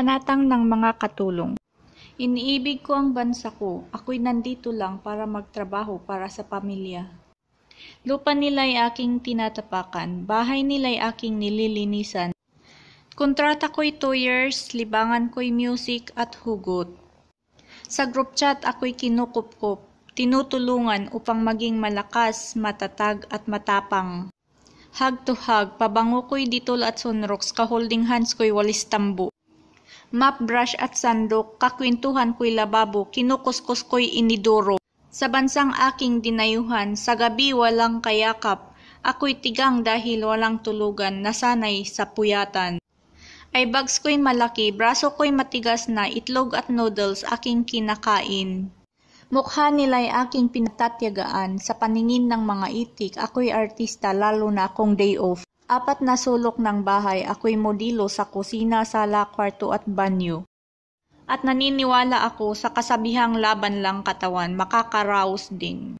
panatang ng mga katulong. Iniibig ko ang bansa ko, ako'y nandito lang para magtrabaho para sa pamilya. Lupa nila'y aking tinatapakan, bahay nila'y aking nililinisan. Kontrata ko'y toyers, libangan ko'y music at hugot. Sa group chat ako'y kinukupkup, tinutulungan upang maging malakas, matatag at matapang. Hug to hug, pabango ko'y ditol at sunroks, kaholding hands ko'y walis tambo map brush at sandok, kakwintuhan ko'y lababo, kinukuskus ko'y iniduro. Sa bansang aking dinayuhan, sa gabi walang kayakap, ako'y tigang dahil walang tulugan, nasanay sa puyatan. Ay bags ko'y malaki, braso ko'y matigas na, itlog at noodles aking kinakain. Mukha nila'y aking pinatatyagaan, sa paningin ng mga itik, ako'y artista lalo na akong day off. Apat na sulok ng bahay ako'y modilo sa kusina, sala, kwarto at banyo. At naniniwala ako sa kasabihang laban lang katawan, makakaraos din.